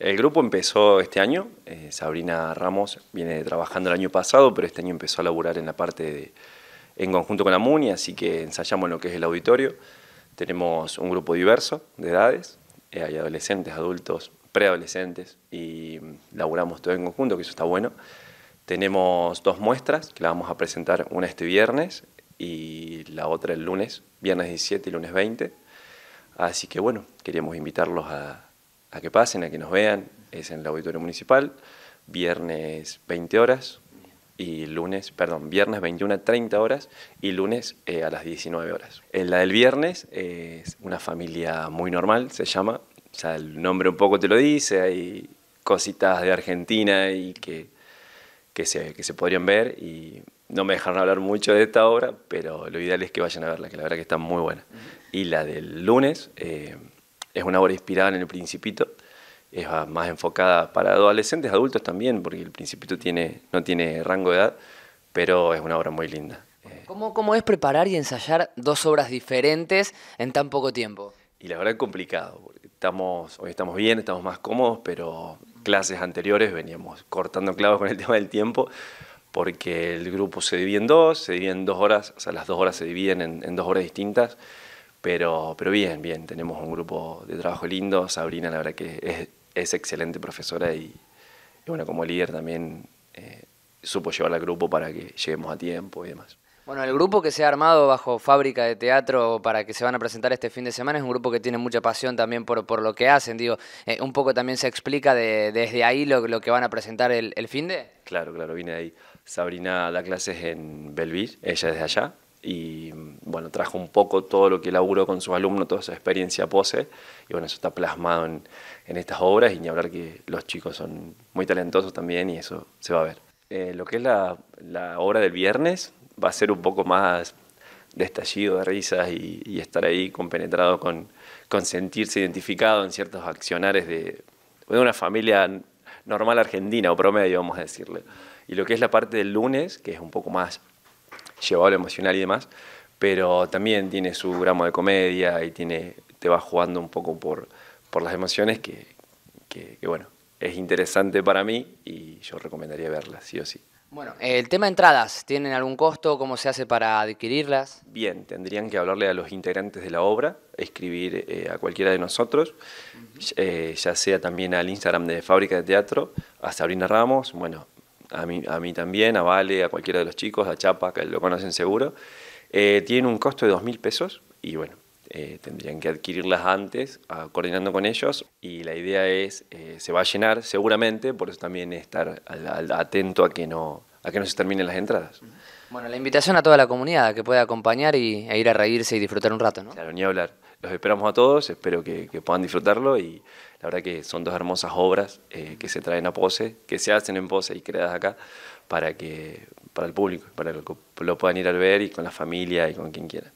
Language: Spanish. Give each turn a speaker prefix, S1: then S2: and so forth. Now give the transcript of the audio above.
S1: El grupo empezó este año, eh, Sabrina Ramos viene trabajando el año pasado, pero este año empezó a laburar en la parte de, en conjunto con la MUNI, así que ensayamos lo que es el auditorio. Tenemos un grupo diverso de edades, eh, hay adolescentes, adultos, preadolescentes, y laburamos todo en conjunto, que eso está bueno. Tenemos dos muestras que la vamos a presentar, una este viernes y la otra el lunes, viernes 17 y lunes 20. Así que bueno, queríamos invitarlos a, a que pasen, a que nos vean. Es en el Auditorio Municipal, viernes 20 horas y lunes, perdón, viernes 21 a 30 horas y lunes eh, a las 19 horas. En la del viernes eh, es una familia muy normal, se llama, o sea, el nombre un poco te lo dice, hay cositas de Argentina y que, que, se, que se podrían ver y no me dejaron hablar mucho de esta obra, pero lo ideal es que vayan a verla, que la verdad que está muy buena. Y la del lunes... Eh, es una obra inspirada en El Principito, es más enfocada para adolescentes, adultos también, porque El Principito tiene, no tiene rango de edad, pero es una obra muy linda.
S2: Eh, ¿Cómo, es preparar y ensayar dos obras diferentes en tan poco tiempo?
S1: Y la verdad es complicado, porque estamos, hoy estamos bien, estamos más cómodos, pero clases anteriores veníamos cortando clavos con el tema del tiempo, porque el grupo se divide en dos, se divide en dos horas, o sea, las dos horas se dividen en, en dos horas distintas. Pero, pero bien, bien, tenemos un grupo de trabajo lindo. Sabrina, la verdad que es, es excelente profesora y, bueno, como líder también eh, supo llevar al grupo para que lleguemos a tiempo y demás.
S2: Bueno, el grupo que se ha armado bajo fábrica de teatro para que se van a presentar este fin de semana es un grupo que tiene mucha pasión también por, por lo que hacen. Digo, eh, un poco también se explica desde ahí lo, lo, que van a presentar el, el fin de.
S1: Claro, claro, viene de ahí. Sabrina da clases en Belvis ella desde allá, y bueno, trajo un poco todo lo que laburó con sus alumnos, toda esa experiencia pose, y bueno, eso está plasmado en, en estas obras, y ni hablar que los chicos son muy talentosos también, y eso se va a ver. Eh, lo que es la, la, obra del viernes va a ser un poco más de estallido de risas y, estar ahí compenetrado con, con, sentirse identificado en ciertos accionares de, una familia normal argentina o promedio, vamos a decirle. Y lo que es la parte del lunes, que es un poco más llevado emocional y demás, pero también tiene su gramo de comedia y tiene, te va jugando un poco por, por las emociones que, que, bueno, es interesante para mí y yo recomendaría verlas, sí o sí.
S2: Bueno, el tema entradas, ¿tienen algún costo? ¿Cómo se hace para adquirirlas?
S1: Bien, tendrían que hablarle a los integrantes de la obra, escribir eh, a cualquiera de nosotros, eh, ya sea también al Instagram de Fábrica de Teatro, a Sabrina Ramos, bueno, a mí, a mí también, a Vale, a cualquiera de los chicos, a Chapa, que lo conocen seguro tiene eh, tienen un costo de 2.000 pesos y bueno, eh, tendrían que adquirirlas antes, ah, coordinando con ellos. Y la idea es, eh, se va a llenar seguramente, por eso también estar atento a que, no, a que no se terminen las
S2: entradas. Bueno, la invitación a toda la comunidad que pueda acompañar y, e ir a reírse y disfrutar un rato, ¿no? Claro, ni hablar. Los esperamos a todos, espero que, puedan disfrutarlo y la verdad que son dos hermosas
S1: obras que se traen a Pose, que se hacen en Pose y creadas acá para que para el público, para que lo puedan ir a ver y con la familia y con quien quiera.